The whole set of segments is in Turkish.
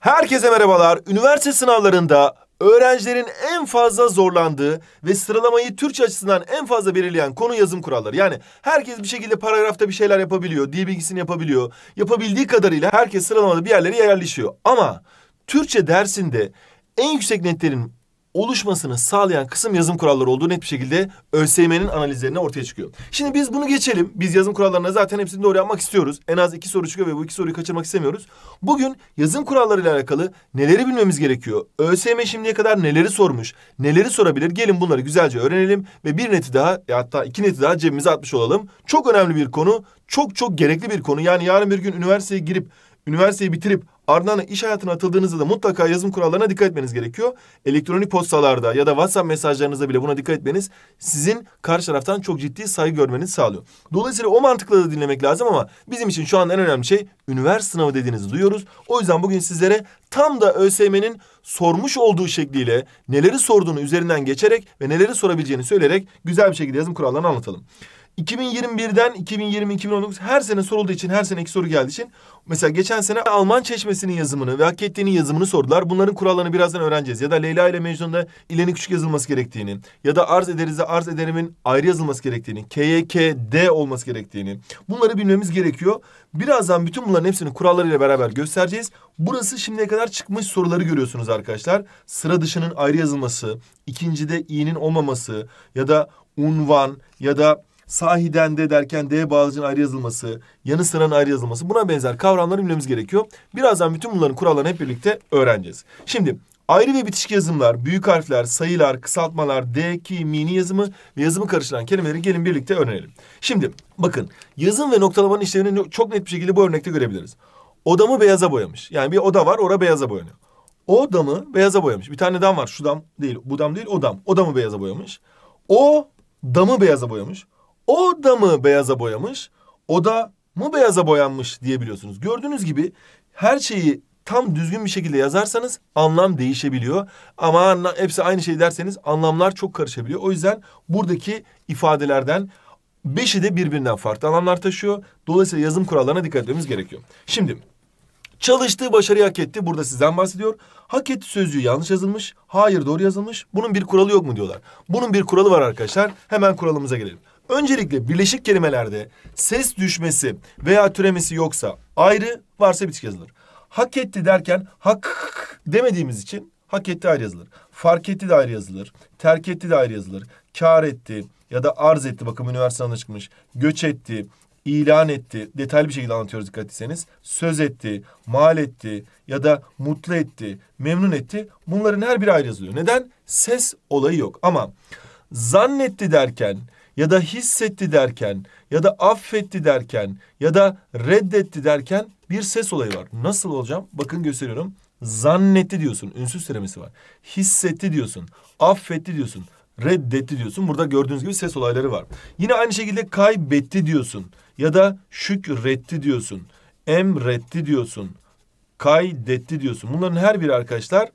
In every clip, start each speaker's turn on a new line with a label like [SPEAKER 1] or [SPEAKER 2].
[SPEAKER 1] Herkese merhabalar. Üniversite sınavlarında öğrencilerin en fazla zorlandığı ve sıralamayı Türkçe açısından en fazla belirleyen konu yazım kuralları. Yani herkes bir şekilde paragrafta bir şeyler yapabiliyor, dil bilgisini yapabiliyor. Yapabildiği kadarıyla herkes sıralamada bir yerlere yerleşiyor. Ama Türkçe dersinde en yüksek netlerin oluşmasını sağlayan kısım yazım kuralları olduğu net bir şekilde ÖSYM'nin analizlerine ortaya çıkıyor. Şimdi biz bunu geçelim. Biz yazım kurallarına zaten hepsini doğru yapmak istiyoruz. En az iki soru çıkıyor ve bu iki soruyu kaçırmak istemiyoruz. Bugün yazım kurallarıyla alakalı neleri bilmemiz gerekiyor? ÖSYM şimdiye kadar neleri sormuş? Neleri sorabilir? Gelin bunları güzelce öğrenelim ve bir neti daha ya e, hatta iki neti daha cebimize atmış olalım. Çok önemli bir konu. Çok çok gerekli bir konu. Yani yarın bir gün üniversiteye girip üniversiteyi bitirip ardından iş hayatına atıldığınızda da mutlaka yazım kurallarına dikkat etmeniz gerekiyor. Elektronik postalarda ya da WhatsApp mesajlarınızda bile buna dikkat etmeniz sizin karşı taraftan çok ciddi saygı görmenizi sağlıyor. Dolayısıyla o mantıkla da dinlemek lazım ama bizim için şu an en önemli şey üniversite sınavı dediğinizi duyuyoruz. O yüzden bugün sizlere tam da ÖSYM'nin sormuş olduğu şekliyle neleri sorduğunu üzerinden geçerek ve neleri sorabileceğini söyleyerek güzel bir şekilde yazım kurallarını anlatalım. 2021'den 2020-2019 her sene sorulduğu için her sene iki soru geldiği için mesela geçen sene Alman çeşmesinin yazımını ve Hakettin'in yazımını sordular. Bunların kurallarını birazdan öğreneceğiz. Ya da Leyla ile Mecnun'da ileni küçük yazılması gerektiğini ya da arz ederize arz ederimin ayrı yazılması gerektiğini, K'ye K, D olması gerektiğini bunları bilmemiz gerekiyor. Birazdan bütün bunların hepsini kurallarıyla beraber göstereceğiz. Burası şimdiye kadar çıkmış soruları görüyorsunuz arkadaşlar. Sıra dışının ayrı yazılması, ikincide i'nin olmaması ya da unvan ya da sahiden de derken D bağlacın ayrı yazılması, yanı sıranın ayrı yazılması buna benzer kavramları bilmemiz gerekiyor. Birazdan bütün bunların kurallarını hep birlikte öğreneceğiz. Şimdi ayrı ve bitişik yazımlar, büyük harfler, sayılar, kısaltmalar, D, ki, mini yazımı ve yazımı karıştıran kelimeleri gelin birlikte öğrenelim. Şimdi bakın yazım ve noktalamanın işlevini çok net bir şekilde bu örnekte görebiliriz. Odamı beyaza boyamış. Yani bir oda var, ora beyaza boyanıyor. O damı beyaza boyamış. Bir tane dam var. Şu dam değil, bu dam değil, o dam. O damı beyaza boyamış. O damı beyaza boyamış. O da mı beyaza boyamış? O da mı beyaza boyanmış diyebiliyorsunuz. Gördüğünüz gibi her şeyi tam düzgün bir şekilde yazarsanız anlam değişebiliyor. Ama hepsi aynı şey derseniz anlamlar çok karışabiliyor. O yüzden buradaki ifadelerden beşi de birbirinden farklı anlamlar taşıyor. Dolayısıyla yazım kurallarına dikkat etmemiz gerekiyor. Şimdi çalıştığı başarıyı hak etti. Burada sizden bahsediyor. Hak etti sözcüğü yanlış yazılmış. Hayır doğru yazılmış. Bunun bir kuralı yok mu diyorlar. Bunun bir kuralı var arkadaşlar. Hemen kuralımıza gelelim. Öncelikle birleşik kelimelerde ses düşmesi veya türemesi yoksa ayrı varsa bitişik yazılır. Hak etti derken hak demediğimiz için hak etti ayrı yazılır. Fark etti de ayrı yazılır. Terk etti de ayrı yazılır. Kar etti ya da arz etti. Bakın üniversiteden çıkmış. Göç etti ilan etti. Detaylı bir şekilde anlatıyoruz dikkat etseniz. Söz etti, mal etti ya da mutlu etti, memnun etti. Bunların her biri ayrı yazılıyor. Neden? Ses olayı yok. Ama zannetti derken ya da hissetti derken ya da affetti derken ya da reddetti derken bir ses olayı var. Nasıl olacağım? Bakın gösteriyorum. Zannetti diyorsun. Ünsüz seremesi var. Hissetti diyorsun. Affetti diyorsun. Reddetti diyorsun. Burada gördüğünüz gibi ses olayları var. Yine aynı şekilde kaybetti diyorsun. Ya da şükretti diyorsun. Emretti diyorsun. Kaydetti diyorsun. Bunların her biri arkadaşlar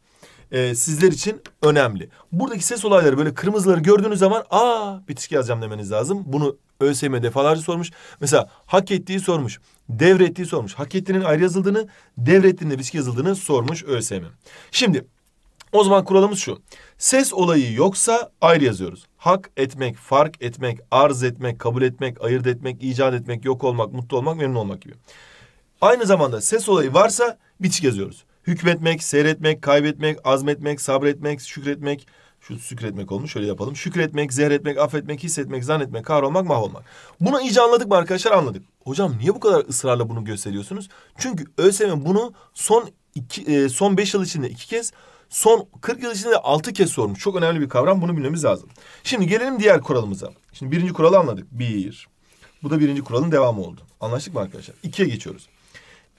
[SPEAKER 1] e, sizler için önemli. Buradaki ses olayları böyle kırmızıları gördüğünüz zaman aa bitişki yazacağım demeniz lazım. Bunu ÖSYM defalarca sormuş. Mesela hak ettiği sormuş. Devrettiği sormuş. Hak ettiğinin ayrı yazıldığını, devrettiğinde bitişki yazıldığını sormuş ÖSYM. Şimdi o zaman kuralımız şu. Ses olayı yoksa ayrı yazıyoruz. Hak etmek, fark etmek, arz etmek, kabul etmek, ayırt etmek, icat etmek, yok olmak, mutlu olmak, memnun olmak gibi. Aynı zamanda ses olayı varsa bitişik yazıyoruz. Hükmetmek, seyretmek, kaybetmek, azmetmek, sabretmek, şükretmek, şu şükretmek olmuş şöyle yapalım. Şükretmek, zehretmek, affetmek, hissetmek, zannetmek, kahrolmak, mahvolmak. Bunu iyice anladık mı arkadaşlar? Anladık. Hocam niye bu kadar ısrarla bunu gösteriyorsunuz? Çünkü ÖSYM bunu son iki, e, son beş yıl içinde iki kez son 40 yıl içinde 6 kez sormuş. Çok önemli bir kavram. Bunu bilmemiz lazım. Şimdi gelelim diğer kuralımıza. Şimdi birinci kuralı anladık. Bir. Bu da birinci kuralın devamı oldu. Anlaştık mı arkadaşlar? İkiye geçiyoruz.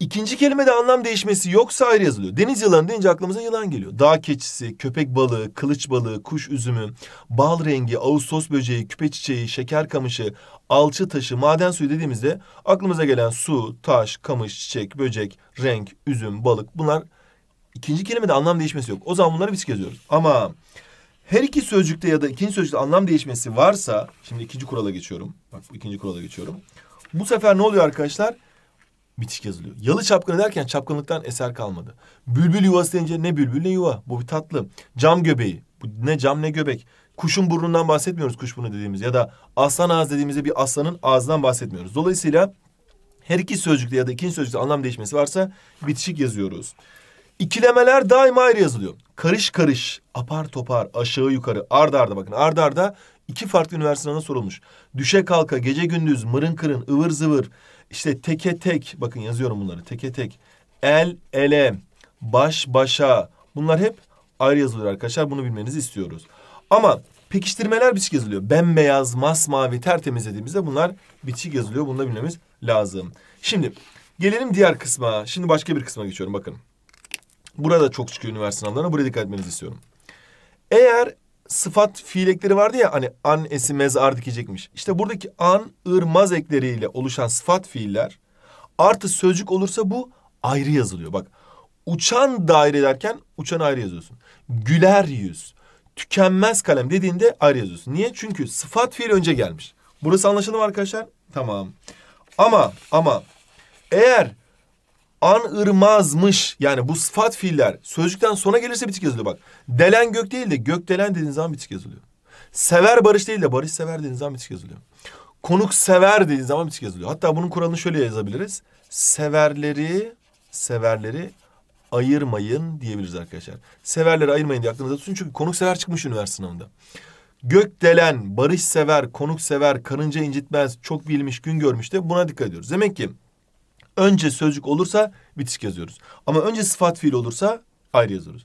[SPEAKER 1] İkinci kelimede anlam değişmesi yoksa ayrı yazılıyor. Deniz yılanı deyince aklımıza yılan geliyor. Dağ keçisi, köpek balığı, kılıç balığı, kuş üzümü, bal rengi, ağustos böceği, küpe çiçeği, şeker kamışı, alçı taşı, maden suyu dediğimizde aklımıza gelen su, taş, kamış, çiçek, böcek, renk, üzüm, balık bunlar ikinci kelimede anlam değişmesi yok. O zaman bunları biz yazıyoruz. Ama her iki sözcükte ya da ikinci sözcükte anlam değişmesi varsa şimdi ikinci kurala geçiyorum. Bak ikinci kurala geçiyorum. Bu sefer ne oluyor arkadaşlar? bitiş yazılıyor. Yalı çapkını derken çapkınlıktan eser kalmadı. Bülbül yuvası deyince ne bülbül ne yuva. Bu bir tatlı. Cam göbeği. Bu ne cam ne göbek. Kuşun burnundan bahsetmiyoruz kuş burnu dediğimiz ya da aslan ağız dediğimizde bir aslanın ağzından bahsetmiyoruz. Dolayısıyla her iki sözcükte ya da ikinci sözcükte anlam değişmesi varsa bitişik yazıyoruz. İkilemeler daima ayrı yazılıyor. Karış karış, apar topar, aşağı yukarı, arda arda bakın arda arda iki farklı üniversitede sorulmuş. Düşe kalka, gece gündüz, mırın kırın, ıvır zıvır, işte teke tek bakın yazıyorum bunları teke tek. El ele, baş başa bunlar hep ayrı yazılıyor arkadaşlar. Bunu bilmenizi istiyoruz. Ama pekiştirmeler bitişik yazılıyor. Bembeyaz, masmavi, tertemiz dediğimizde bunlar bitişik yazılıyor. Bunu da bilmemiz lazım. Şimdi gelelim diğer kısma. Şimdi başka bir kısma geçiyorum bakın. Burada çok çıkıyor üniversite sınavlarına. Buraya dikkat etmenizi istiyorum. Eğer sıfat fiilekleri vardı ya hani an, esi, mezar ar dikecekmiş. İşte buradaki an, ırmaz ekleriyle oluşan sıfat fiiller artı sözcük olursa bu ayrı yazılıyor. Bak uçan daire derken uçan ayrı yazıyorsun. Güler yüz, tükenmez kalem dediğinde ayrı yazıyorsun. Niye? Çünkü sıfat fiil önce gelmiş. Burası anlaşıldı mı arkadaşlar? Tamam. Ama ama eğer An ırmazmış yani bu sıfat fiiller sözcükten sonra gelirse bitik yazılıyor bak. Delen gök değil de gök delen dediğiniz zaman bitik yazılıyor. Sever barış değil de barış sever dediğiniz zaman bitik yazılıyor. Konuk sever dediğiniz zaman bitik yazılıyor. Hatta bunun kuralını şöyle yazabiliriz. Severleri severleri ayırmayın diyebiliriz arkadaşlar. Severleri ayırmayın diye aklınızda tutun çünkü konuk sever çıkmış üniversite sınavında. gök delen barış sever konuk sever karınca incitmez, çok bilmiş, gün görmüş de buna dikkat ediyoruz. Demek ki önce sözcük olursa bitişik yazıyoruz. Ama önce sıfat fiil olursa ayrı yazıyoruz.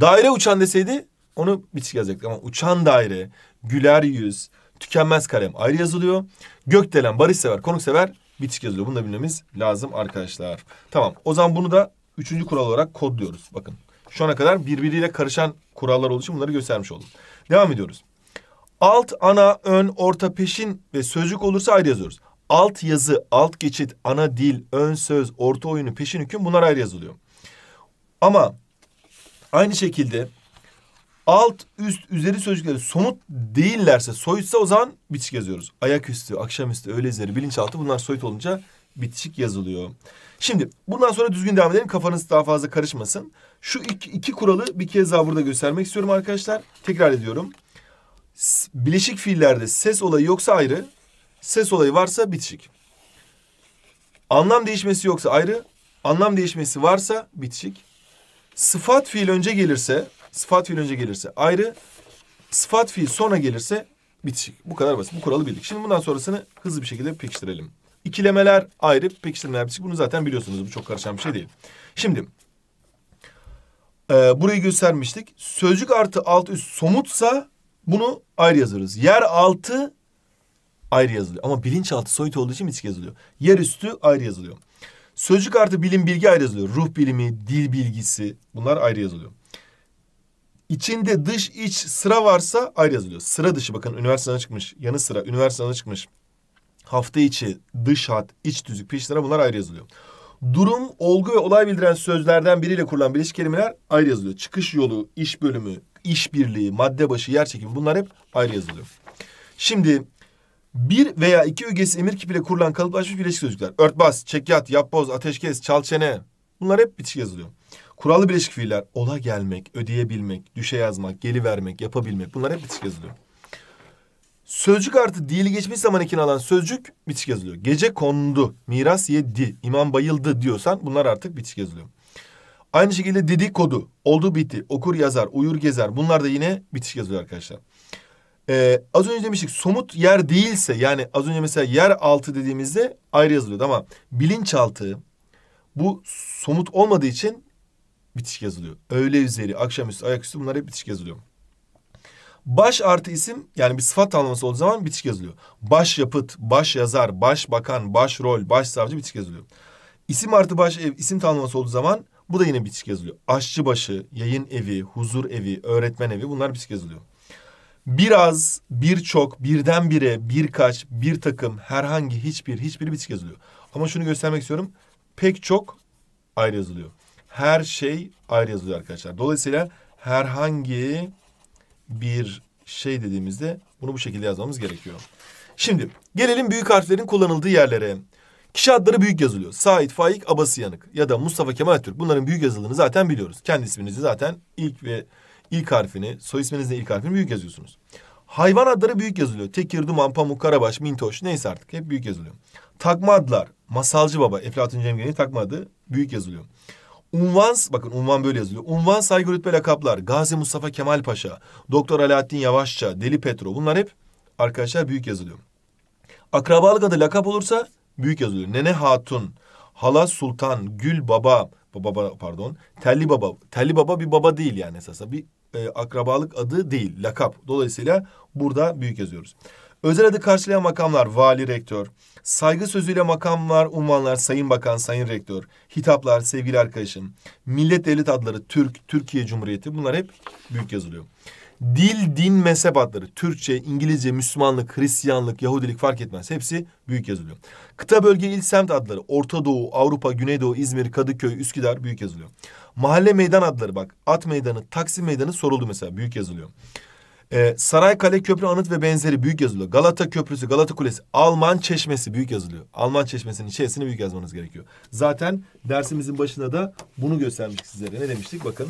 [SPEAKER 1] Daire uçan deseydi onu bitişik yazacaktık. Ama uçan daire, güler yüz, tükenmez kalem ayrı yazılıyor. Gökdelen, barışsever, konuksever bitişik yazılıyor. Bunu da bilmemiz lazım arkadaşlar. Tamam o zaman bunu da üçüncü kural olarak kodluyoruz. Bakın şu ana kadar birbiriyle karışan kurallar olduğu bunları göstermiş oldum. Devam ediyoruz. Alt, ana, ön, orta, peşin ve sözcük olursa ayrı yazıyoruz alt yazı, alt geçit, ana dil, ön söz, orta oyunu, peşin hüküm bunlar ayrı yazılıyor. Ama aynı şekilde alt, üst, üzeri sözcükleri somut değillerse, soyutsa o zaman bitişik yazıyoruz. Ayaküstü, akşamüstü, öğle üzeri, bilinçaltı bunlar soyut olunca bitişik yazılıyor. Şimdi bundan sonra düzgün devam edelim. Kafanız daha fazla karışmasın. Şu iki, iki kuralı bir kez daha burada göstermek istiyorum arkadaşlar. Tekrar ediyorum. Bileşik fiillerde ses olayı yoksa ayrı, ses olayı varsa bitişik. Anlam değişmesi yoksa ayrı, anlam değişmesi varsa bitişik. Sıfat fiil önce gelirse, sıfat fiil önce gelirse ayrı, sıfat fiil sonra gelirse bitişik. Bu kadar basit. Bu kuralı bildik. Şimdi bundan sonrasını hızlı bir şekilde pekiştirelim. İkilemeler ayrı, pekiştirmeler bitişik. Bunu zaten biliyorsunuz. Bu çok karışan bir şey değil. Şimdi e, burayı göstermiştik. Sözcük artı alt üst somutsa bunu ayrı yazarız. Yer altı ayrı yazılıyor. Ama bilinçaltı soyut olduğu için bitik yazılıyor. Yerüstü ayrı yazılıyor. Sözcük artı bilim bilgi ayrı yazılıyor. Ruh bilimi, dil bilgisi bunlar ayrı yazılıyor. İçinde dış iç sıra varsa ayrı yazılıyor. Sıra dışı bakın üniversiteden çıkmış. Yanı sıra üniversiteden çıkmış. Hafta içi, dış hat, iç düzük, piç sıra bunlar ayrı yazılıyor. Durum, olgu ve olay bildiren sözlerden biriyle kurulan birleşik kelimeler ayrı yazılıyor. Çıkış yolu, iş bölümü, iş birliği, madde başı, yer çekimi bunlar hep ayrı yazılıyor. Şimdi bir veya iki ögesi emir kipiyle kurulan kalıplaşmış bileşik sözcükler. Örtbas, çekyat, yapboz, ateşkes, çalçene. Bunlar hep bitişik yazılıyor. Kurallı bileşik fiiller ola gelmek, ödeyebilmek, düşe yazmak, geri vermek, yapabilmek. Bunlar hep bitişik yazılıyor. Sözcük artı dili geçmiş zaman ekini alan sözcük bitişik yazılıyor. Gece kondu, miras yedi, imam bayıldı diyorsan bunlar artık bitişik yazılıyor. Aynı şekilde dedikodu, oldu bitti, okur yazar, uyur gezer bunlar da yine bitişik yazılıyor arkadaşlar. Ee, az önce demiştik somut yer değilse yani az önce mesela yer altı dediğimizde ayrı yazılıyordu ama bilinçaltı bu somut olmadığı için bitişik yazılıyor. Öğle üzeri, akşamüstü, ayaküstü bunlar hep bitişik yazılıyor. Baş artı isim yani bir sıfat tanımlaması olduğu zaman bitişik yazılıyor. Baş yapıt, baş yazar, baş bakan, baş rol, baş savcı bitişik yazılıyor. İsim artı baş ev, isim tanımlaması olduğu zaman bu da yine bitişik yazılıyor. Aşçı başı, yayın evi, huzur evi, öğretmen evi bunlar bitişik yazılıyor biraz, birçok, birdenbire, birkaç, bir takım, herhangi, hiçbir, hiçbiri bitik yazılıyor. Ama şunu göstermek istiyorum. Pek çok ayrı yazılıyor. Her şey ayrı yazılıyor arkadaşlar. Dolayısıyla herhangi bir şey dediğimizde bunu bu şekilde yazmamız gerekiyor. Şimdi gelelim büyük harflerin kullanıldığı yerlere. Kişi adları büyük yazılıyor. Sa'id Faik, Abası Yanık ya da Mustafa Kemal Türk. Bunların büyük yazıldığını zaten biliyoruz. Kendi isminizi zaten ilk ve ilk harfini, soy isminizin ilk harfini büyük yazıyorsunuz. Hayvan adları büyük yazılıyor. Tekir, Duman, Pamuk, Karabaş, Mintoş neyse artık hep büyük yazılıyor. Takma adlar, Masalcı Baba, Eflatun Cemgir'in takma adı büyük yazılıyor. Unvan, bakın unvan böyle yazılıyor. Unvan saygı rütbe lakaplar, Gazi Mustafa Kemal Paşa, Doktor Alaaddin Yavaşça, Deli Petro bunlar hep arkadaşlar büyük yazılıyor. Akrabalık adı lakap olursa büyük yazılıyor. Nene Hatun, Hala Sultan, Gül Baba, baba pardon, Telli Baba. Telli Baba bir baba değil yani esasında bir e, akrabalık adı değil, lakap. Dolayısıyla burada büyük yazıyoruz. Özel adı karşılayan makamlar vali, rektör. Saygı sözüyle makamlar, unvanlar, sayın bakan, sayın rektör. Hitaplar, sevgili arkadaşım. Millet devlet adları, Türk, Türkiye Cumhuriyeti bunlar hep büyük yazılıyor. Dil, din, mezhep adları. Türkçe, İngilizce, Müslümanlık, Hristiyanlık, Yahudilik fark etmez. Hepsi büyük yazılıyor. Kıta, bölge, il, semt adları. Orta Doğu, Avrupa, Güneydoğu, İzmir, Kadıköy, Üsküdar büyük yazılıyor. Mahalle meydan adları bak. At meydanı, Taksi meydanı soruldu mesela. Büyük yazılıyor. Ee, Kale Köprü Anıt ve benzeri büyük yazılıyor. Galata Köprüsü, Galata Kulesi, Alman Çeşmesi büyük yazılıyor. Alman Çeşmesi'nin içerisini büyük yazmanız gerekiyor. Zaten dersimizin başında da bunu göstermiştik sizlere. Ne demiştik? Bakın.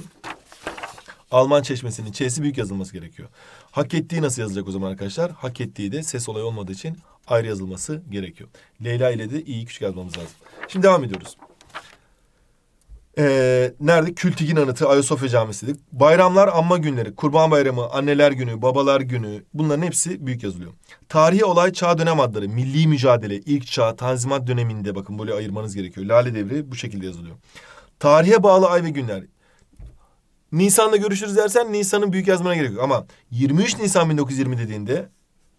[SPEAKER 1] Alman Çeşmesi'nin Ç'si büyük yazılması gerekiyor. Hak ettiği nasıl yazılacak o zaman arkadaşlar? Hak ettiği de ses olayı olmadığı için ayrı yazılması gerekiyor. Leyla ile de iyi küçük yazmamız lazım. Şimdi devam ediyoruz. Ee, nerede? Kültigin Anıtı, Ayasofya Camisi dedik. Bayramlar, anma günleri, Kurban Bayramı, Anneler Günü, Babalar Günü bunların hepsi büyük yazılıyor. Tarihi olay çağ dönem adları, milli mücadele, ilk çağ, tanzimat döneminde bakın böyle ayırmanız gerekiyor. Lale devri bu şekilde yazılıyor. Tarihe bağlı ay ve günler. Nisan'da görüşürüz dersen Nisan'ın büyük yazmana gerek yok. Ama 23 Nisan 1920 dediğinde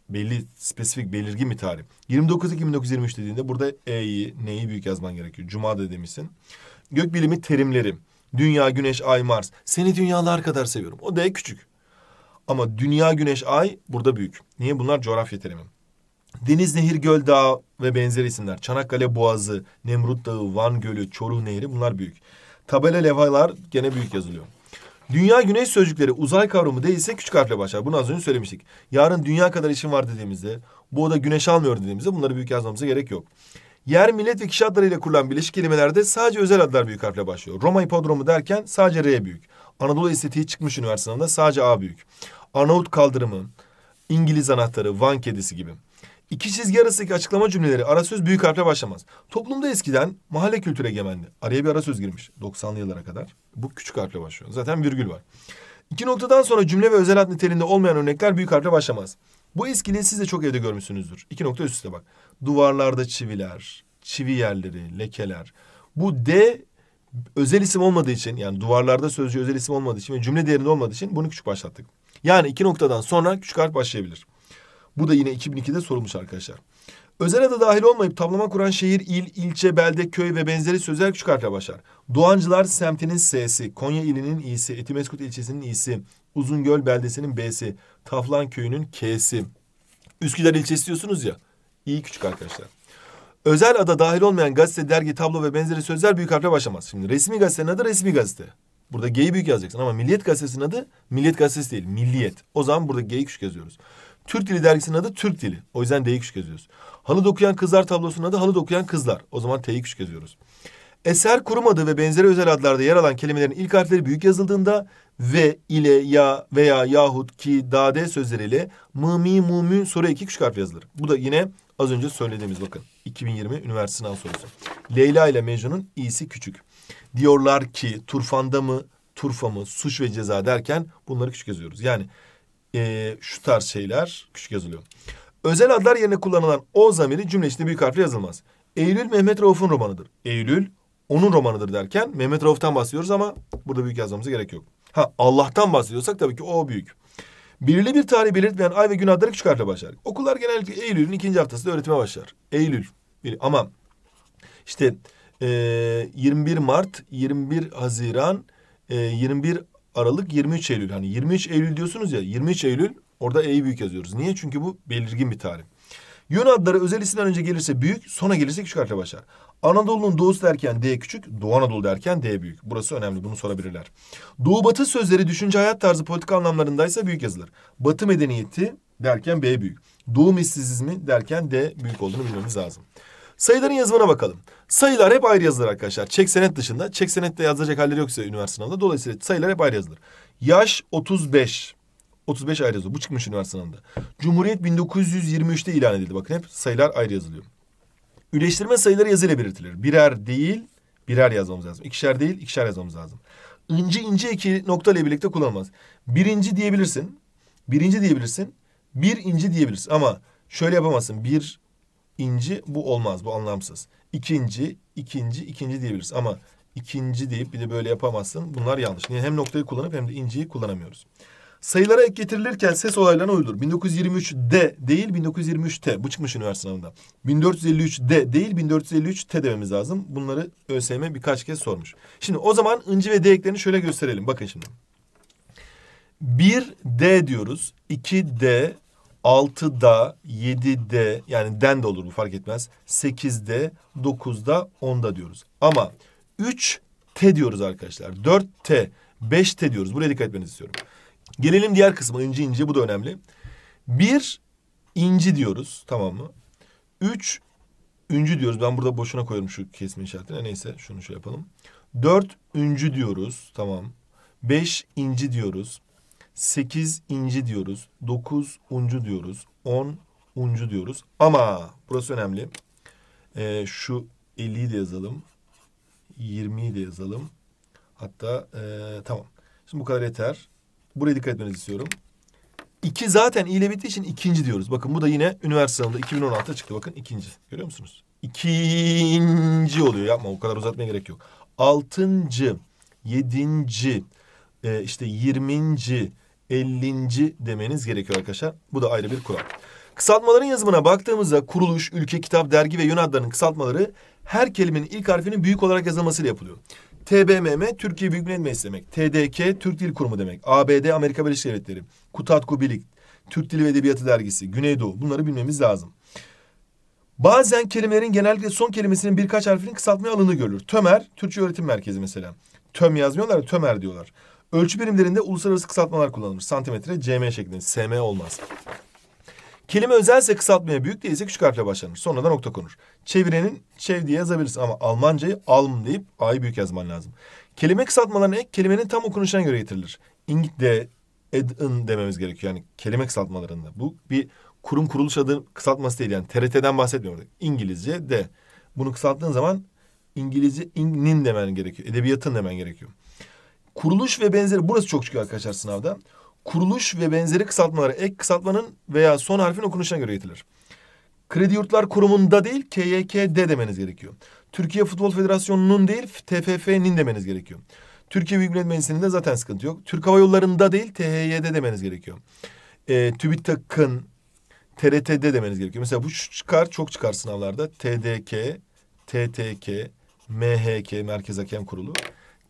[SPEAKER 1] belli spesifik belirgin bir tarih. 29 Ekim 1923 dediğinde burada E'yi, N'yi büyük yazman gerekiyor. Cuma da demişsin gökbilimi terimlerim, dünya, güneş, ay, Mars. Seni dünyalar kadar seviyorum. O da küçük. Ama dünya, güneş, ay burada büyük. Niye? Bunlar coğrafya terimi. Deniz, nehir, göl, dağ ve benzeri isimler. Çanakkale Boğazı, Nemrut Dağı, Van Gölü, Çoruh Nehri bunlar büyük. Tabela levhalar gene büyük yazılıyor. Dünya güneş sözcükleri uzay kavramı değilse küçük harfle başlar. Bunu az önce söylemiştik. Yarın dünya kadar işim var dediğimizde, bu oda güneş almıyor dediğimizde bunları büyük yazmamıza gerek yok. Yer millet ve kişi adlarıyla kurulan birleşik kelimelerde sadece özel adlar büyük harfle başlıyor. Roma hipodromu derken sadece R büyük. Anadolu estetiği çıkmış üniversitelerinde sadece A büyük. Arnavut kaldırımı, İngiliz anahtarı, Van kedisi gibi. İki çizgi arasındaki açıklama cümleleri söz büyük harfle başlamaz. Toplumda eskiden mahalle kültürü egemendi. Araya bir söz girmiş 90'lı yıllara kadar. Bu küçük harfle başlıyor. Zaten virgül var. İki noktadan sonra cümle ve özel ad niteliğinde olmayan örnekler büyük harfle başlamaz. Bu eskiliği siz de çok evde görmüşsünüzdür. İki nokta üst üste bak. Duvarlarda çiviler, çivi yerleri, lekeler. Bu D özel isim olmadığı için yani duvarlarda sözcü özel isim olmadığı için ve cümle değerinde olmadığı için bunu küçük başlattık. Yani iki noktadan sonra küçük harf başlayabilir. Bu da yine 2002'de sorulmuş arkadaşlar. Özel adı dahil olmayıp tablama kuran şehir, il, ilçe, belde, köy ve benzeri sözler küçük harfle başlar. Doğancılar semtinin S'si, Konya ilinin İ'si, Etimeskut ilçesinin İ'si, Uzungöl beldesinin B'si, Taflan köyünün K'si. Üsküdar ilçesi diyorsunuz ya. İyi küçük arkadaşlar. Özel ada dahil olmayan gazete, dergi, tablo ve benzeri sözler büyük harfle başlamaz. Şimdi resmi gazetenin adı resmi gazete. Burada G'yi büyük yazacaksın ama Milliyet Gazetesi'nin adı Milliyet Gazetesi değil, Milliyet. O zaman burada G'yi küçük yazıyoruz. Türk Dili dergisinin adı Türk Dili. O yüzden D'yi küçük yazıyoruz. Halı dokuyan kızlar tablosunun adı halı dokuyan kızlar. O zaman T'yi küçük yazıyoruz. Eser kurum adı ve benzeri özel adlarda yer alan kelimelerin ilk harfleri büyük yazıldığında ve ile ya veya yahut ki dade sözleriyle mı mi mu mü soru iki küçük harf yazılır. Bu da yine az önce söylediğimiz bakın 2020 üniversite sınav sorusu. Leyla ile Mecnun'un iyisi küçük. Diyorlar ki turfanda mı turfa mı suç ve ceza derken bunları küçük yazıyoruz. Yani e, şu tarz şeyler küçük yazılıyor. Özel adlar yerine kullanılan o zamiri cümle içinde büyük harfle yazılmaz. Eylül Mehmet Rauf'un romanıdır. Eylül onun romanıdır derken Mehmet Rauf'tan bahsediyoruz ama burada büyük yazmamıza gerek yok. Ha Allah'tan bahsediyorsak tabii ki o büyük. Belirli bir tarih belirtmeyen ay ve gün adları küçük harfle başlar. Okullar genellikle Eylül'ün ikinci haftasında öğretime başlar. Eylül. Ama işte e, 21 Mart, 21 Haziran, e, 21 Aralık, 23 Eylül. Hani 23 Eylül diyorsunuz ya 23 Eylül orada E'yi büyük yazıyoruz. Niye? Çünkü bu belirgin bir tarih. Yön adları özel isimden önce gelirse büyük, sona gelirse küçük harfle başlar. Anadolu'nun doğusu derken D küçük, Doğu Anadolu derken D büyük. Burası önemli, bunu sorabilirler. Doğu Batı sözleri düşünce hayat tarzı politik anlamlarındaysa büyük yazılır. Batı medeniyeti derken B büyük. Doğu mistisizmi derken D büyük olduğunu bilmemiz lazım. Sayıların yazımına bakalım. Sayılar hep ayrı yazılır arkadaşlar. Çek senet dışında. Çek senette yazılacak halleri yoksa üniversite sınavında. Dolayısıyla sayılar hep ayrı yazılır. Yaş 35. 35 ayrı yazılır. Bu çıkmış üniversite sınavında. Cumhuriyet 1923'te ilan edildi. Bakın hep sayılar ayrı yazılıyor. Üleştirme sayıları yazıyla belirtilir. Birer değil, birer yazmamız lazım. İkişer değil, ikişer yazmamız lazım. İnce ince iki nokta ile birlikte kullanılmaz. Birinci diyebilirsin. Birinci diyebilirsin. Bir inci diyebilirsin ama şöyle yapamazsın. Bir inci bu olmaz. Bu anlamsız. İkinci, ikinci, ikinci diyebilirsin Ama ikinci deyip bir de böyle yapamazsın. Bunlar yanlış. Yani Hem noktayı kullanıp hem de inciyi kullanamıyoruz sayılara ek getirilirken ses olaylarına uyulur. 1923D değil 1923T. Bu çıkmış üniversite sınavında. 1453D değil 1453T dememiz lazım. Bunları ÖSYM birkaç kez sormuş. Şimdi o zaman ıncı ve D eklerini şöyle gösterelim. Bakın şimdi. 1D diyoruz. 2D, 6'da, d, yani den de olur bu fark etmez. 8 8'de, 9'da, 10'da diyoruz. Ama 3T diyoruz arkadaşlar. 4T, 5T diyoruz. Buraya dikkat etmenizi istiyorum. Gelelim diğer kısma ince ince bu da önemli. Bir inci diyoruz tamam mı? Üç üncü diyoruz. Ben burada boşuna koyuyorum şu kesme işaretini. Neyse şunu şöyle yapalım. Dört üncü diyoruz tamam. Beş inci diyoruz. Sekiz inci diyoruz. Dokuz uncu diyoruz. On uncu diyoruz. Ama burası önemli. Ee, şu 50'yi de yazalım. 20'yi de yazalım. Hatta e, tamam. Şimdi bu kadar yeter. Buraya dikkat etmenizi istiyorum. İki zaten i ile bittiği için ikinci diyoruz. Bakın bu da yine üniversite sınavında 2016'da çıktı. Bakın ikinci. Görüyor musunuz? İkinci oluyor. Yapma o kadar uzatmaya gerek yok. Altıncı, yedinci, e, işte yirminci, ellinci demeniz gerekiyor arkadaşlar. Bu da ayrı bir kural. Kısaltmaların yazımına baktığımızda kuruluş, ülke, kitap, dergi ve yön adlarının kısaltmaları her kelimenin ilk harfinin büyük olarak yazılmasıyla yapılıyor. TBMM Türkiye Büyük Millet Meclisi demek. TDK Türk Dil Kurumu demek. ABD Amerika Birleşik Devletleri. Kutatku Bilik. Türk Dili ve Edebiyatı Dergisi. Güneydoğu. Bunları bilmemiz lazım. Bazen kelimelerin genellikle son kelimesinin birkaç harfinin kısaltmaya alındığını görülür. Tömer, Türkçe Öğretim Merkezi mesela. Töm yazmıyorlar, tömer diyorlar. Ölçü birimlerinde uluslararası kısaltmalar kullanılır. Santimetre cm şeklinde, sm olmaz. Kelime özelse kısaltmaya, büyük değilse küçük harfle başlanır. Sonra da nokta konur. Çevirenin çev diye yazabiliriz ama Almancayı alm deyip a'yı büyük yazman lazım. Kelime kısaltmalarına ek kelimenin tam okunuşuna göre getirilir. ed edin dememiz gerekiyor yani kelime kısaltmalarında. Bu bir kurum kuruluş adı kısaltması değil yani TRT'den bahsetmiyorum. İngilizce de bunu kısalttığın zaman İngilizce ingnin demen gerekiyor. Edebiyatın demen gerekiyor. Kuruluş ve benzeri burası çok çıkıyor arkadaşlar sınavda. Kuruluş ve benzeri kısaltmaları ek kısaltmanın veya son harfin okunuşuna göre getirilir. Kredi Yurtlar Kurumu'nda değil KYK'de demeniz gerekiyor. Türkiye Futbol Federasyonu'nun değil TFF'nin demeniz gerekiyor. Türkiye Büyük Millet Meclisi'nde zaten sıkıntı yok. Türk Hava Yolları'nda değil THY'de demeniz gerekiyor. E, TÜBİTAK'ın TRT'de demeniz gerekiyor. Mesela bu çıkar çok çıkar sınavlarda. TDK, TTK, MHK Merkez Hakem Kurulu.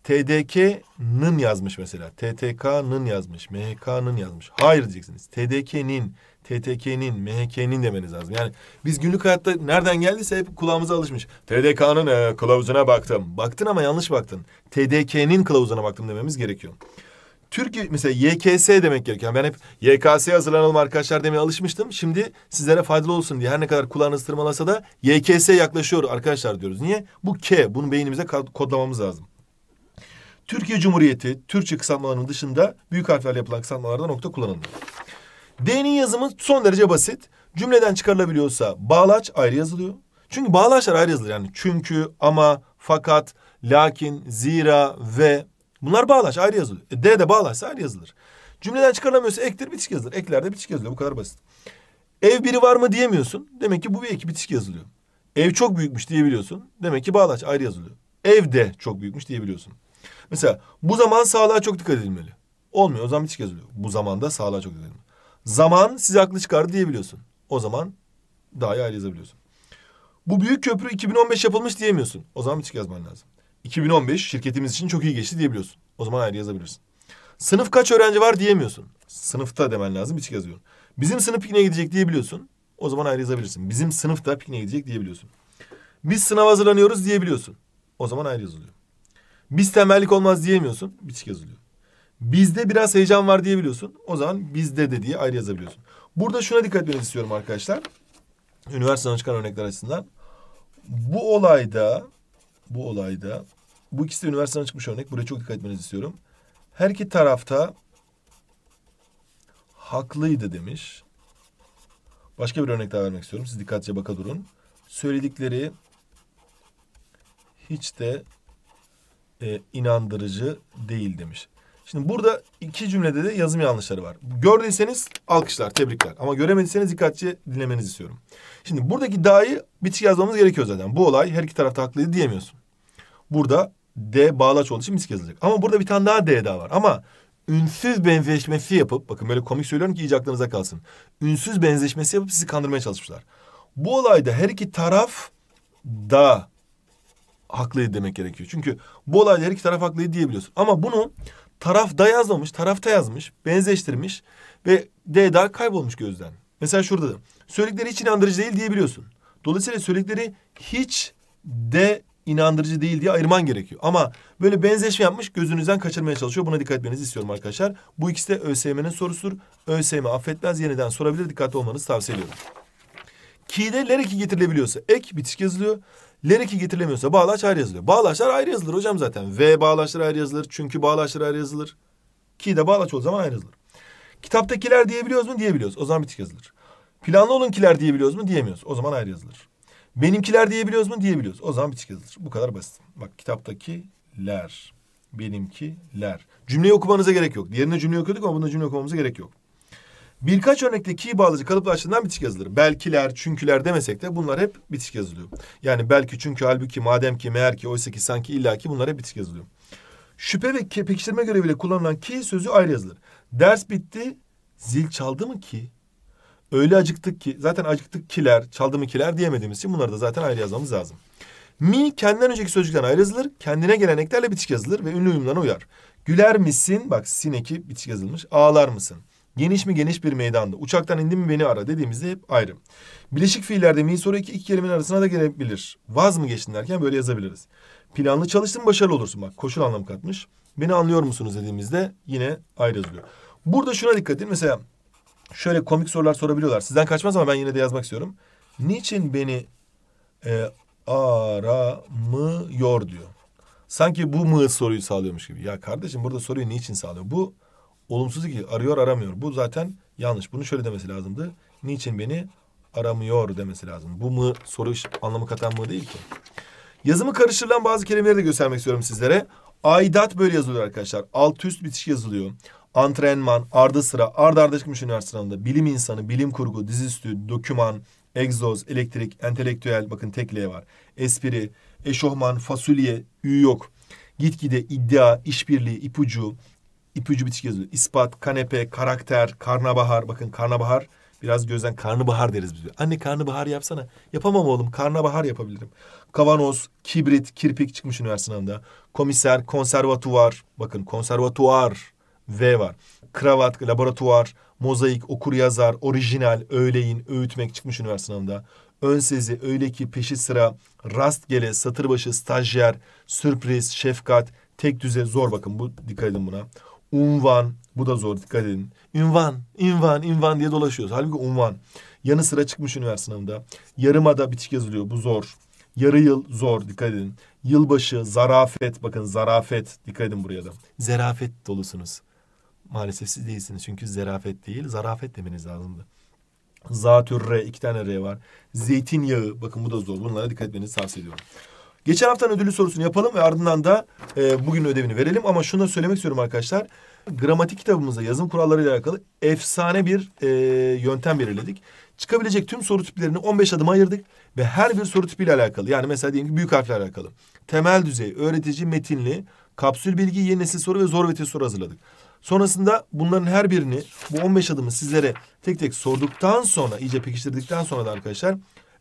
[SPEAKER 1] TDK'nın yazmış mesela. TTK'nın yazmış. MHK'nın yazmış. Hayır diyeceksiniz. TDK'nin TTK'nin, MHK'nin demeniz lazım. Yani biz günlük hayatta nereden geldiyse hep kulağımıza alışmış. TDK'nın e, kılavuzuna baktım. Baktın ama yanlış baktın. TDK'nin kılavuzuna baktım dememiz gerekiyor. Türkiye mesela YKS demek gerekiyor. Yani ben hep YKS hazırlanalım arkadaşlar demeye alışmıştım. Şimdi sizlere faydalı olsun diye her ne kadar kulağınız tırmalasa da YKS yaklaşıyor arkadaşlar diyoruz. Niye? Bu K. Bunu beynimize kodlamamız lazım. Türkiye Cumhuriyeti Türkçe kısaltmalarının dışında büyük harflerle yapılan kısaltmalarda nokta kullanılmıyor. D'nin yazımı son derece basit. Cümleden çıkarılabiliyorsa bağlaç ayrı yazılıyor. Çünkü bağlaçlar ayrı yazılır yani. Çünkü, ama, fakat, lakin, zira, ve. Bunlar bağlaç ayrı yazılıyor. E, D de bağlaçsa ayrı yazılır. Cümleden çıkarılamıyorsa ektir bitişik yazılır. Eklerde bitişik yazılıyor. Bu kadar basit. Ev biri var mı diyemiyorsun. Demek ki bu bir iki bitişik yazılıyor. Ev çok büyükmüş diyebiliyorsun. Demek ki bağlaç ayrı yazılıyor. Ev de çok büyükmüş diyebiliyorsun. Mesela bu zaman sağlığa çok dikkat edilmeli. Olmuyor o zaman bitişik yazılıyor. Bu zamanda sağlığa çok dikkat edilmeli. Zaman sizi haklı çıkardı diyebiliyorsun. O zaman daha iyi ayrı yazabiliyorsun. Bu büyük köprü 2015 yapılmış diyemiyorsun. O zaman açık yazman lazım. 2015 şirketimiz için çok iyi geçti diyebiliyorsun. O zaman ayrı yazabilirsin. Sınıf kaç öğrenci var diyemiyorsun. Sınıfta demen lazım açık yazıyorsun. Bizim sınıf pikniğe gidecek diyebiliyorsun. O zaman ayrı yazabilirsin. Bizim sınıfta pikniğe gidecek diyebiliyorsun. Biz sınav hazırlanıyoruz diyebiliyorsun. O zaman ayrı yazılıyor. Biz tembellik olmaz diyemiyorsun. Bir Bitik yazılıyor. Bizde biraz heyecan var diyebiliyorsun. O zaman bizde de diye ayrı yazabiliyorsun. Burada şuna dikkat etmenizi istiyorum arkadaşlar. Üniversiteden çıkan örnekler açısından. Bu olayda, bu olayda, bu ikisi de üniversiteden çıkmış örnek. Buraya çok dikkat etmenizi istiyorum. Her iki tarafta haklıydı demiş. Başka bir örnek daha vermek istiyorum. Siz dikkatlice baka durun. Söyledikleri hiç de e, inandırıcı değil demiş. Şimdi burada iki cümlede de yazım yanlışları var. Gördüyseniz alkışlar, tebrikler. Ama göremediyseniz dikkatçe dinlemenizi istiyorum. Şimdi buradaki da'yı bitik yazmamız gerekiyor zaten. Bu olay her iki tarafta haklıydı diyemiyorsun. Burada D bağlaç olduğu için bitik yazılacak. Ama burada bir tane daha D daha var. Ama ünsüz benzeşmesi yapıp bakın böyle komik söylüyorum ki iyice aklınıza kalsın. Ünsüz benzeşmesi yapıp sizi kandırmaya çalışmışlar. Bu olayda her iki taraf da haklıydı demek gerekiyor. Çünkü bu olayda her iki taraf haklıydı diyebiliyorsun. Ama bunu Taraf da yazmamış, tarafta yazmış, benzeştirmiş ve DDA kaybolmuş gözden. Mesela şurada da söyledikleri hiç inandırıcı değil diyebiliyorsun. Dolayısıyla söyledikleri hiç de inandırıcı değil diye ayırman gerekiyor. Ama böyle benzeşme yapmış gözünüzden kaçırmaya çalışıyor. Buna dikkat etmenizi istiyorum arkadaşlar. Bu ikisi de ÖSYM'nin sorusudur. ÖSYM affetmez yeniden sorabilir. Dikkatli olmanızı tavsiye ediyorum. Ki'de lereki getirilebiliyorsa ek bitişik yazılıyor. Lereki getirilemiyorsa bağlaç ayrı yazılıyor. Bağlaçlar ayrı yazılır hocam zaten. V bağlaçlar ayrı yazılır. Çünkü bağlaçlar ayrı yazılır. Ki de bağlaç o zaman ayrı yazılır. Kitaptakiler diyebiliyoruz mu? Diyebiliyoruz. O zaman bitik yazılır. Planlı olunkiler diyebiliyoruz mu? Diyemiyoruz. O zaman ayrı yazılır. Benimkiler diyebiliyoruz mu? Diyebiliyoruz. O zaman bitik yazılır. Bu kadar basit. Bak kitaptakiler, benimkiler. Cümleyi okumanıza gerek yok. Diğerine cümle okuyorduk ama bunda cümle okumamıza gerek yok. Birkaç örnekte ki bağlacı kalıplaştığından bitişik yazılır. Belkiler, çünküler demesek de bunlar hep bitişik yazılıyor. Yani belki, çünkü, halbuki, madem ki, meğer ki, oysa ki, sanki, illa ki bunlar hep bitişik yazılıyor. Şüphe ve pekiştirme göreviyle kullanılan ki sözü ayrı yazılır. Ders bitti, zil çaldı mı ki? Öyle acıktık ki, zaten acıktık kiler, çaldı mı kiler diyemediğimiz için bunları da zaten ayrı yazmamız lazım. Mi kendinden önceki sözcükten ayrı yazılır, kendine geleneklerle eklerle bitişik yazılır ve ünlü uyumlarına uyar. Güler misin? Bak sineki bitişik yazılmış. Ağlar mısın? Geniş mi geniş bir meydanda. Uçaktan indim mi beni ara dediğimizde hep ayrı. Bileşik fiillerde mi soru iki, iki kelimenin arasına da gelebilir. Vaz mı geçtin derken böyle yazabiliriz. Planlı çalıştın başarılı olursun. Bak koşul anlamı katmış. Beni anlıyor musunuz dediğimizde yine ayrı yazılıyor. Burada şuna dikkat edin. Mesela şöyle komik sorular sorabiliyorlar. Sizden kaçmaz ama ben yine de yazmak istiyorum. Niçin beni e, aramıyor diyor. Sanki bu mı soruyu sağlıyormuş gibi. Ya kardeşim burada soruyu niçin sağlıyor? Bu olumsuz ilgi arıyor aramıyor. Bu zaten yanlış. Bunu şöyle demesi lazımdı. Niçin beni aramıyor demesi lazım. Bu mı soru anlamı katan mı değil ki. Yazımı karıştırılan bazı kelimeleri de göstermek istiyorum sizlere. Aidat böyle yazılıyor arkadaşlar. Alt üst bitiş yazılıyor. Antrenman, ardı sıra, ardı arda çıkmış üniversite Bilim insanı, bilim kurgu, dizüstü, doküman, egzoz, elektrik, entelektüel. Bakın tekliğe var. Espri, eşohman, fasulye, ü yok. Gitgide iddia, işbirliği, ipucu, ipucu bitişki yazıyor. İspat, kanepe, karakter, karnabahar. Bakın karnabahar biraz gözden karnabahar deriz biz. Anne karnabahar yapsana. Yapamam oğlum karnabahar yapabilirim. Kavanoz, kibrit, kirpik çıkmış üniversite sınavında. Komiser, konservatuvar. Bakın konservatuvar. V var. Kravat, laboratuvar, mozaik, okur yazar, orijinal, öğleyin, öğütmek çıkmış üniversite sınavında. Önsezi, ki peşi sıra, rastgele, satırbaşı, stajyer, sürpriz, şefkat, tek düze, zor bakın bu dikkat edin buna unvan bu da zor dikkat edin. Ünvan, ünvan, ünvan diye dolaşıyoruz. Halbuki unvan. Yanı sıra çıkmış üniversite sınavında. Yarımada bitişik yazılıyor. Bu zor. Yarı yıl zor dikkat edin. Yılbaşı, zarafet bakın zarafet dikkat edin buraya da. Zerafet dolusunuz. Maalesef siz değilsiniz çünkü zarafet değil zarafet demeniz lazımdı. Zatürre iki tane R var. Zeytinyağı bakın bu da zor. Bunlara dikkat etmenizi tavsiye ediyorum. Geçen haftanın ödüllü sorusunu yapalım ve ardından da e, bugün ödevini verelim. Ama şunu da söylemek istiyorum arkadaşlar. Gramatik kitabımızda yazım kurallarıyla alakalı efsane bir e, yöntem belirledik. Çıkabilecek tüm soru tiplerini 15 adıma ayırdık ve her bir soru tipiyle alakalı yani mesela diyelim ki büyük harfle alakalı. Temel düzey, öğretici, metinli, kapsül bilgi, yeni nesil soru ve zor vites soru hazırladık. Sonrasında bunların her birini bu 15 adımı sizlere tek tek sorduktan sonra iyice pekiştirdikten sonra da arkadaşlar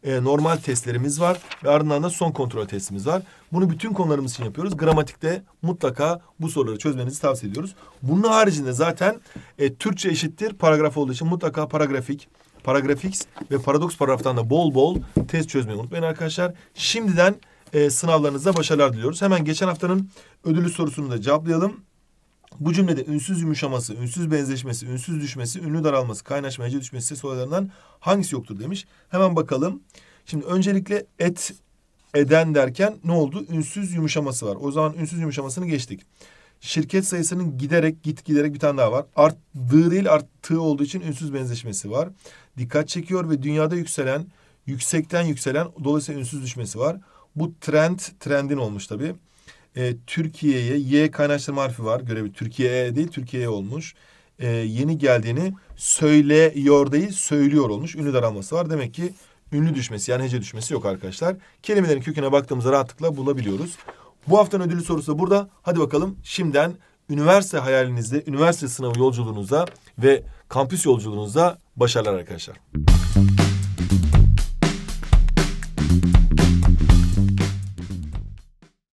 [SPEAKER 1] e, normal testlerimiz var ve ardından da son kontrol testimiz var. Bunu bütün konularımız için yapıyoruz. Gramatikte mutlaka bu soruları çözmenizi tavsiye ediyoruz. Bunun haricinde zaten e, Türkçe eşittir paragraf olduğu için mutlaka paragrafik, paragrafiks ve paradoks paragraftan da bol bol test çözmeyi unutmayın arkadaşlar. Şimdiden e, sınavlarınızda başarılar diliyoruz. Hemen geçen haftanın ödülü sorusunu da cevaplayalım. Bu cümlede ünsüz yumuşaması, ünsüz benzeşmesi, ünsüz düşmesi, ünlü daralması, kaynaşma, hece düşmesi ses olaylarından hangisi yoktur demiş. Hemen bakalım. Şimdi öncelikle et eden derken ne oldu? Ünsüz yumuşaması var. O zaman ünsüz yumuşamasını geçtik. Şirket sayısının giderek git giderek bir tane daha var. Arttığı değil arttığı olduğu için ünsüz benzeşmesi var. Dikkat çekiyor ve dünyada yükselen, yüksekten yükselen dolayısıyla ünsüz düşmesi var. Bu trend trendin olmuş tabii e, Türkiye'ye Y kaynaştırma harfi var. Görevi Türkiye'ye değil Türkiye'ye olmuş. E, yeni geldiğini söylüyor değil söylüyor olmuş. Ünlü daralması var. Demek ki ünlü düşmesi yani hece düşmesi yok arkadaşlar. Kelimelerin köküne baktığımızda rahatlıkla bulabiliyoruz. Bu haftanın ödülü sorusu da burada. Hadi bakalım şimdiden üniversite hayalinizde, üniversite sınavı yolculuğunuza ve kampüs yolculuğunuza başarılar arkadaşlar.